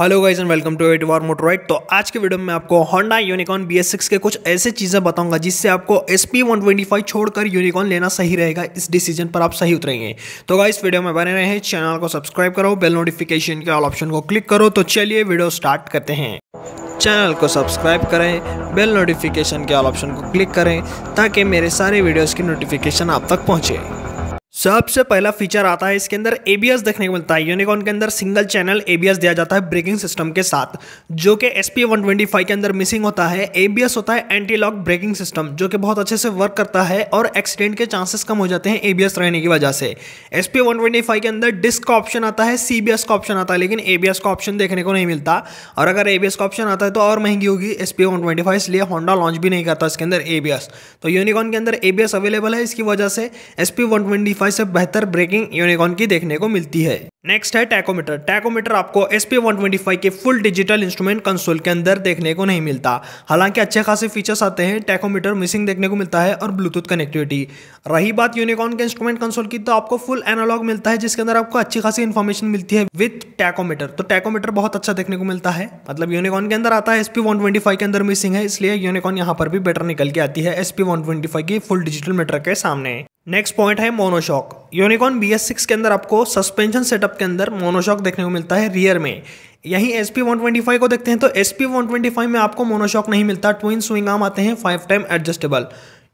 hello guys and welcome to एट वार राइट तो आज के वीडियो में आपको होंडा यूनिकॉन बी के कुछ ऐसे चीज़ें बताऊंगा जिससे आपको S P one twenty five छोड़कर यूनिकॉन लेना सही रहेगा इस डिसीजन पर आप सही उतरेंगे तो गाइज वीडियो में बने रहें चैनल को सब्सक्राइब करो बेल नोटिफिकेशन के ऑल ऑप्शन को क्लिक करो तो चलिए वीडियो स्टार्ट करते हैं चैनल को सब्सक्राइब करें बेल नोटिफिकेशन के ऑल ऑप्शन को क्लिक करें ताकि मेरे सारे वीडियोज़ की नोटिफिकेशन आप तक पहुँचे सबसे पहला फीचर आता है इसके अंदर एबीएस देखने को मिलता है यूनिकॉन के अंदर सिंगल चैनल एबीएस दिया जाता है ब्रेकिंग सिस्टम के साथ जो कि एस पी के अंदर मिसिंग होता है एबीएस होता है एंटी लॉक ब्रेकिंग सिस्टम जो कि बहुत अच्छे से वर्क करता है और एक्सीडेंट के चांसेस कम हो जाते हैं एबीएस रहने की वजह से एस पी के अंदर डिस्क का ऑप्शन आता है सी का ऑप्शन आता है लेकिन ए का ऑप्शन देखने को नहीं मिलता और अगर ए का ऑप्शन आता है तो और महंगी होगी एस पी इसलिए होंडा लॉन्च भी नहीं करता इसके अंदर ए तो यूनिकॉन के अंदर ए अवेलेबल है इसकी वजह से एस पी 125 से बेहतर ब्रेकिंग यूनिकॉन की देखने को मिलती है नेक्स्ट है टैकोमीटर टैकोमीटर आपको एस पी के फुल डिजिटल इंस्ट्रूमेंट कंसोल के अंदर देखने को नहीं मिलता हालांकि अच्छे खासे फीचर्स आते हैं टैकोमीटर मिसिंग देखने को मिलता है और ब्लूटूथ कनेक्टिविटी रही बात यूनिकॉन के इंस्ट्रूमेंट कंसोल की तो आपको फुल एनालॉग मिलता है जिसके अंदर आपको अच्छी खासी इन्फॉर्मेशन मिलती है विथ टैकोमीटर तो टैकोमीटर बहुत अच्छा देखने को मिलता है मतलब यूनिकॉन के अंदर आता है एस पी के अंदर मिसिंग है इसलिए यूनिकॉन यहाँ पर भी बेटर निकल के आती है एस पी की फुल डिजिटल मीटर के सामने नेक्स्ट पॉइंट है monoshock Unicorn B S six के अंदर आपको सस्पेंशन सेटअप के अंदर मोनोशॉक देखने को मिलता है रियर में यहीं S P one twenty five को देखते हैं तो S P one twenty five में आपको मोनोशॉक नहीं मिलता ट्विन स्विंग आम आते हैं फाइव टाइम एडजस्टेबल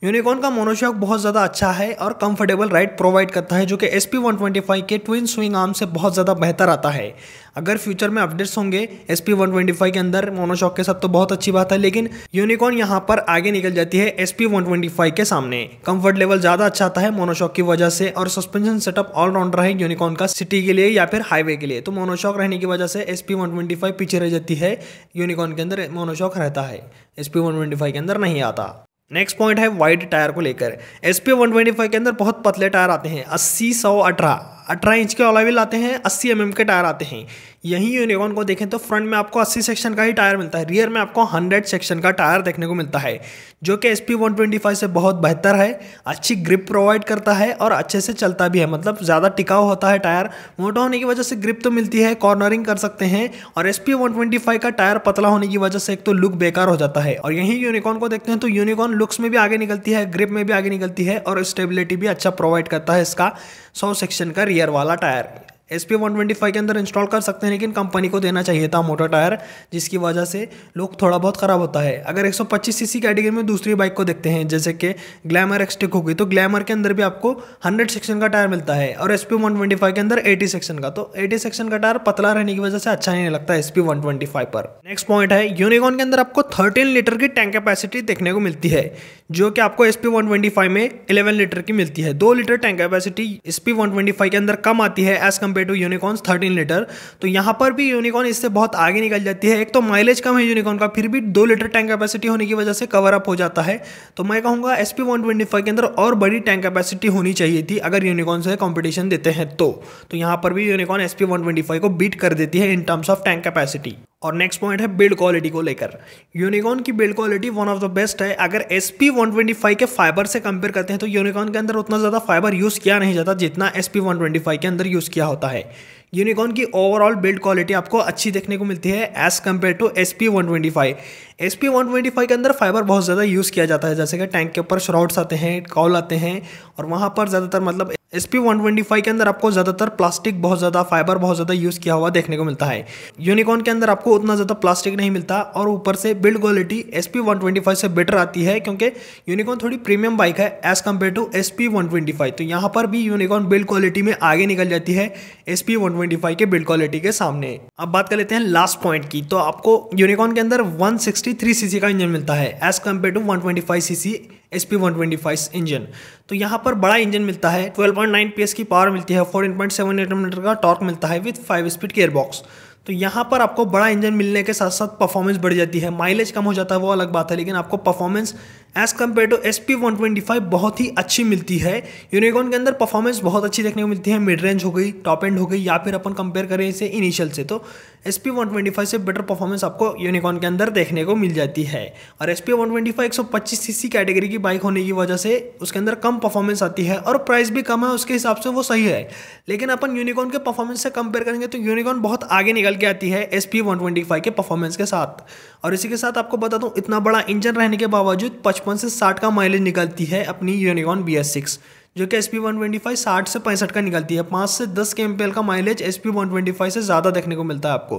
यूनिकॉर्न का मोनोशॉक बहुत ज़्यादा अच्छा है और कंफर्टेबल राइड प्रोवाइड करता है जो कि S P one twenty five के ट्विन स्विंग आर्म से बहुत ज़्यादा बेहतर आता है अगर फ्यूचर में अपडेट्स होंगे S P one twenty five के अंदर मोनोशॉक के साथ तो बहुत अच्छी बात है लेकिन यूनिकॉर्न यहाँ पर आगे निकल जाती है S P one twenty five के सामने कम्फर्ट लेवल ज़्यादा अच्छा आता है मोनोशॉक की वजह से और सस्पेंशन सेटअप ऑलराउंडर है यूनिकॉर्न का सिटी के लिए या फिर हाईवे के लिए तो मोनोशॉक रहने की वजह से S P one twenty five पीछे रह जाती है यूनिकॉर्न के अंदर मोनोशॉक रहता है S P one twenty five के अंदर नहीं आता नेक्स्ट पॉइंट है वाइड टायर को लेकर S P one twenty five के अंदर बहुत पतले टायर आते हैं अस्सी सौ अठारह अठारह इंच के ऑलाविल आते हैं अस्सी एम mm के टायर आते हैं यहीं यूनिकॉर्न को देखें तो फ्रंट में आपको 80 सेक्शन का ही टायर मिलता है रियर में आपको 100 सेक्शन का टायर देखने को मिलता है जो कि एस पी से बहुत बेहतर है अच्छी ग्रिप प्रोवाइड करता है और अच्छे से चलता भी है मतलब ज़्यादा टिकाऊ होता है टायर मोटा होने की वजह से ग्रिप तो मिलती है कॉर्नरिंग कर सकते हैं और एस पी का टायर पतला होने की वजह से एक तो लुक बेकार हो जाता है और यहीं यूनिकॉर्न को देखते हैं तो यूनिकॉर्न लुक्स में भी आगे निकलती है ग्रिप में भी आगे निकलती है और स्टेबिलिटी भी अच्छा प्रोवाइड करता है इसका सौ सेक्शन का रियर वाला tyre S P one twenty five के अंदर इंस्टॉल कर सकते हैं लेकिन कंपनी को देना चाहिए था मोटर टायर जिसकी वजह से लोग थोड़ा बहुत ख़राब होता है अगर एक सौ पच्चीस सी सी कैटेगरी में दूसरी बाइक को देखते हैं जैसे कि ग्लैमर एक्सटेक होगी तो ग्लैमर के अंदर भी आपको हंड्रेड सेक्शन का टायर मिलता है और S P one twenty five के अंदर एटी सेक्शन का तो एटी सेक्शन का टायर पतला रहने की वजह से अच्छा नहीं लगता S P one twenty five पर नेक्स्ट पॉइंट है यूनिकॉन के अंदर आपको थर्टीन लीटर की टैंक कैपेसिटी देखने को मिलती है जो कि आपको S P one twenty five में इलेवन लीटर की मिलती है दो litre tank capacity S P one twenty five के अंदर कम आती है as compare compare to Unicorn thirteen litre तो यहाँ पर भी यूनिकॉर्न इससे बहुत आगे निकल जाती है एक तो माइलेज कम है यूनिकॉर्न का फिर भी दो लीटर टैंक कैपेसिटी होने की वजह से कवर अप हो जाता है तो मैं कहूँगा एस पी के अंदर और बड़ी टैंक कैपेसिटी होनी चाहिए थी अगर यूनिकॉर्न से कॉम्पिटिशन देते हैं तो, तो यहाँ पर भी यूनिकॉर्न एस पी को बीट कर देती है in terms of tank capacity और नेक्स्ट पॉइंट है बिल्ड क्वालिटी को लेकर यूनिकॉन की build quality one of the best है अगर S P one twenty five के फाइबर से कंपेयर करते हैं तो यूनिकॉन के अंदर उतना ज़्यादा फाइबर यूज़ किया नहीं जाता जितना S P one twenty five के अंदर यूज़ किया होता है यूनिकॉन की ओवरऑल बिल्ड क्वालिटी आपको अच्छी देखने को मिलती है as compare to S P one twenty five S P one twenty five के अंदर फाइबर बहुत ज़्यादा यूज़ किया जाता है जैसे कि टैंक के ऊपर श्राउड्स आते हैं कॉल आते हैं और वहाँ पर ज़्यादातर मतलब एस पी के अंदर आपको ज़्यादातर प्लास्टिक बहुत ज़्यादा फाइबर बहुत ज़्यादा यूज़ किया हुआ देखने को मिलता है यूनिकॉर्न के अंदर आपको उतना ज़्यादा प्लास्टिक नहीं मिलता और ऊपर से बिल्ड क्वालिटी एस पी से बेटर आती है क्योंकि यूनिकॉर्न थोड़ी प्रीमियम बाइक है as compare to S P तो यहाँ पर भी यूनिकॉर्न बिल्ड क्वालिटी में आगे निकल जाती है एस पी के बिल्ड क्वालिटी के सामने अब बात कर लेते हैं लास्ट पॉइंट की तो आपको यूनिकॉर्न के अंदर सी सी का इंजन मिलता है as compare to C C S P one twenty five engine तो यहाँ पर बड़ा इंजन मिलता है twelve point nine P S की पावर मिलती है fourteen point seven eight metre का टॉर्क मिलता है with five speed gear box तो यहाँ पर आपको बड़ा इंजन मिलने के साथ साथ परफॉर्मेंस बढ़ जाती है माइलेज कम हो जाता है वो अलग बात है लेकिन आपको performance as compare to S P one twenty five बहुत ही अच्छी मिलती है यूनिकॉन के अंदर परफॉर्मेंस बहुत अच्छी देखने को मिलती है मिड रेंज हो गई टॉप एंड हो गई या फिर अपन कंपेयर करें इसे इनिशियल से तो S P one twenty five से बेटर परफॉर्मेंस आपको यूनिकॉन के अंदर देखने को मिल जाती है और S P one twenty five एक सौ पच्चीस सी सी कैटेगरी की बाइक होने की वजह से उसके अंदर कम परफॉर्मेंस आती है और प्राइस भी कम है उसके हिसाब से वो सही है लेकिन अपन यूनिकॉन के परफॉर्मेंस से कंपेयर करेंगे तो यूनिकॉन बहुत आगे निकल के आती है S P one twenty five के परफॉर्मेंस के साथ और इसी के साथ आपको बता दूँ इतना बड़ा इंजन रहने के बावजूद पचपन पचपन से साठ का माइलेज निकलती है अपनी यूनिकॉन बी एस सिक्स जो कि S P one twenty five साठ से पैंसठ का निकलती है पाँच से दस के एम पी एल का mileage S P one twenty five से ज़्यादा देखने को मिलता है आपको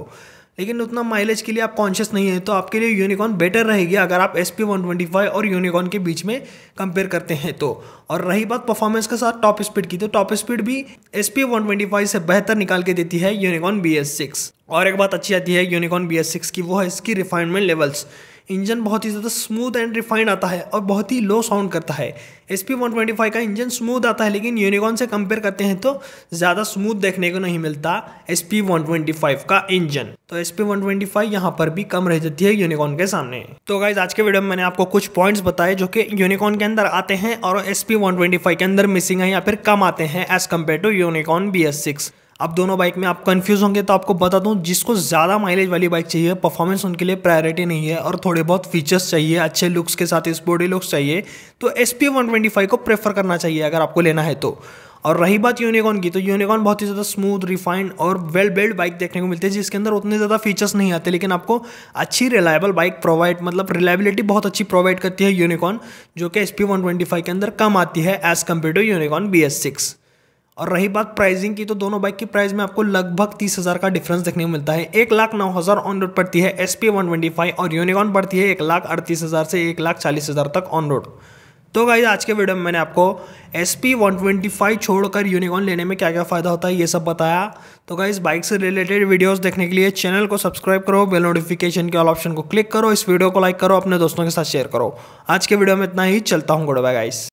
लेकिन उतना माइलेज के लिए आप कॉन्शियस नहीं है तो आपके लिए यूनिकॉन बेटर रहेगी अगर आप S P one twenty five और यूनिकॉन के बीच में कंपेयर करते हैं तो और रही बात परफॉर्मेंस के साथ टॉप स्पीड की तो टॉप स्पीड भी S P one twenty five से बेहतर निकाल के देती है यूनिकॉन बी एस सिक्स और एक बात अच्छी आती है यूनिकॉन बी एस सिक्स की वो है इसकी रिफाइनमेंट लेवल्स इंजन बहुत ही ज़्यादा स्मूथ एंड रिफाइंड आता है और बहुत ही लो साउंड करता है S P one twenty five का इंजन स्मूथ आता है लेकिन यूनिकॉन से कंपेयर करते हैं तो ज़्यादा स्मूथ देखने को नहीं मिलता S P one twenty five का इंजन तो S P one twenty five यहाँ पर भी कम रह जाती है यूनिकॉन के सामने तो गाइज आज के वीडियो में मैंने आपको कुछ पॉइंट्स बताए जो कि यूनिकॉन के अंदर आते हैं और S P one twenty five के अंदर मिसिंग है या फिर कम आते हैं as compare to Unicorn B S six अब दोनों बाइक में आप कंफ्यूज होंगे तो आपको बता दूं जिसको ज़्यादा माइलेज वाली बाइक चाहिए परफॉर्मेंस उनके लिए प्रायोरिटी नहीं है और थोड़े बहुत फीचर्स चाहिए अच्छे लुक्स के साथ स्पोर्टी लुक्स चाहिए तो एस पी को प्रेफर करना चाहिए अगर आपको लेना है तो और रही बात यूनिकॉन की तो यूनिकॉर्न बहुत ही ज़्यादा स्मूथ रिफाइंड और वेल बिल्ड बाइक देखने को मिलती है जिसके अंदर उतने ज़्यादा फीचर्स नहीं आते लेकिन आपको अच्छी रिलायबल बाइक प्रोवाइड मतलब रिलायबिलिटी बहुत अच्छी प्रोवाइड करती है यूनिकॉन जो कि एस पी के अंदर कम आती है as compare to Unicorn B S six और रही बात प्राइसिंग की तो दोनों बाइक की प्राइस में आपको लगभग तीस हज़ार का डिफरेंस देखने को मिलता है एक लाख नौ हज़ार ऑन रोड पड़ती है S P one twenty five और यूनिकॉन पड़ती है एक लाख अड़तीस हज़ार से एक लाख चालीस हज़ार तक ऑन रोड तो गाइज आज के वीडियो में मैंने आपको S P one twenty five छोड़कर यूनिकॉर्न लेने में क्या क्या फ़ायदा होता है ये सब बताया तो गाइज बाइक से रिलेटेड वीडियोज़ देखने के लिए चैनल को सब्सक्राइब करो बेल नोटिफिकेशन के ऑल ऑप्शन को क्लिक करो इस वीडियो को लाइक करो अपने दोस्तों के साथ शेयर करो आज के वीडियो में इतना ही चलता हूँ गुड बाय गाइस